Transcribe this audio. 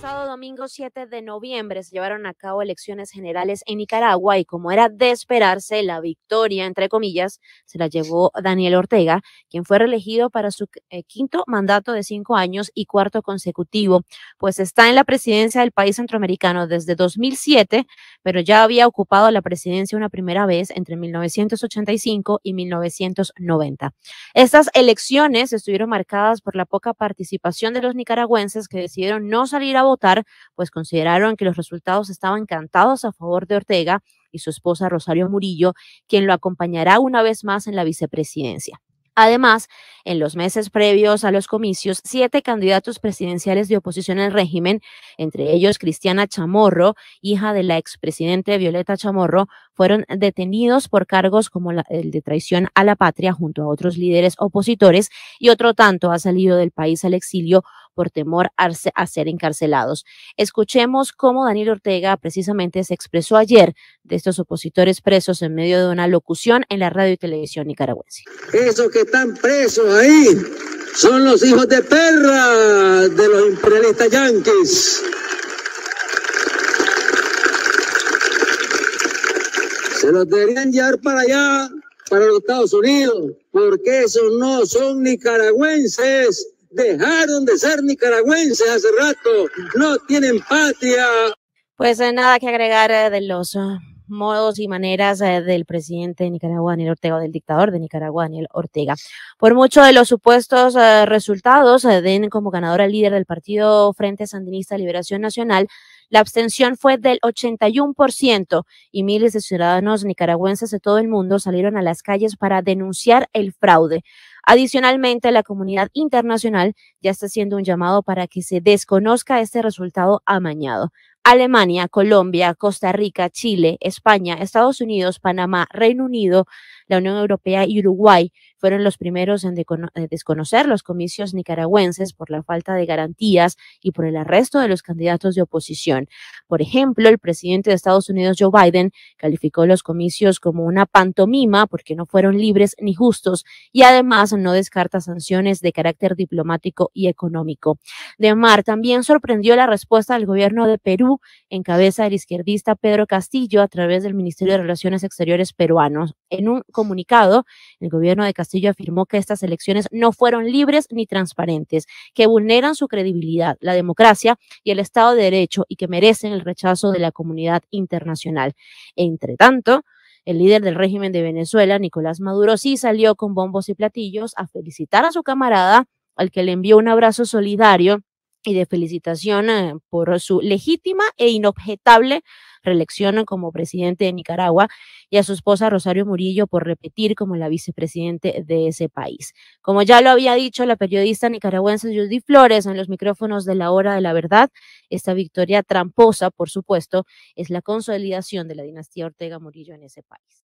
pasado domingo 7 de noviembre se llevaron a cabo elecciones generales en Nicaragua y como era de esperarse, la victoria, entre comillas, se la llevó Daniel Ortega, quien fue reelegido para su eh, quinto mandato de cinco años y cuarto consecutivo, pues está en la presidencia del país centroamericano desde 2007, pero ya había ocupado la presidencia una primera vez entre 1985 y 1990. Estas elecciones estuvieron marcadas por la poca participación de los nicaragüenses que decidieron no salir a votar, pues consideraron que los resultados estaban cantados a favor de Ortega y su esposa Rosario Murillo, quien lo acompañará una vez más en la vicepresidencia. Además, en los meses previos a los comicios, siete candidatos presidenciales de oposición al régimen, entre ellos Cristiana Chamorro, hija de la expresidente Violeta Chamorro, fueron detenidos por cargos como el de traición a la patria junto a otros líderes opositores y otro tanto ha salido del país al exilio por temor a ser encarcelados. Escuchemos cómo Daniel Ortega precisamente se expresó ayer de estos opositores presos en medio de una locución en la radio y televisión nicaragüense. Esos que están presos ahí son los hijos de perra de los imperialistas yanquis. Se los deberían llevar para allá, para los Estados Unidos, porque esos no son nicaragüenses, dejaron de ser nicaragüenses hace rato, no tienen patria. Pues eh, nada que agregar eh, de los eh, modos y maneras del presidente de Nicaragua, Daniel Ortega, o del dictador de Nicaragua, Daniel Ortega. Por mucho de los supuestos resultados, den como ganadora al líder del partido Frente Sandinista de Liberación Nacional, la abstención fue del 81% y miles de ciudadanos nicaragüenses de todo el mundo salieron a las calles para denunciar el fraude. Adicionalmente, la comunidad internacional ya está haciendo un llamado para que se desconozca este resultado amañado. Alemania, Colombia, Costa Rica, Chile, España, Estados Unidos, Panamá, Reino Unido, la Unión Europea y Uruguay fueron los primeros en eh, desconocer los comicios nicaragüenses por la falta de garantías y por el arresto de los candidatos de oposición. Por ejemplo, el presidente de Estados Unidos, Joe Biden, calificó los comicios como una pantomima porque no fueron libres ni justos y además no descarta sanciones de carácter diplomático y económico. De Mar también sorprendió la respuesta del gobierno de Perú en cabeza del izquierdista Pedro Castillo a través del Ministerio de Relaciones Exteriores peruano. En un comunicado, el gobierno de Castillo Castillo afirmó que estas elecciones no fueron libres ni transparentes, que vulneran su credibilidad, la democracia y el Estado de Derecho y que merecen el rechazo de la comunidad internacional. Entre tanto, el líder del régimen de Venezuela, Nicolás Maduro, sí salió con bombos y platillos a felicitar a su camarada, al que le envió un abrazo solidario y de felicitación eh, por su legítima e inobjetable reelección como presidente de Nicaragua y a su esposa Rosario Murillo por repetir como la vicepresidente de ese país. Como ya lo había dicho la periodista nicaragüense Judy Flores en los micrófonos de la hora de la verdad, esta victoria tramposa, por supuesto, es la consolidación de la dinastía Ortega Murillo en ese país.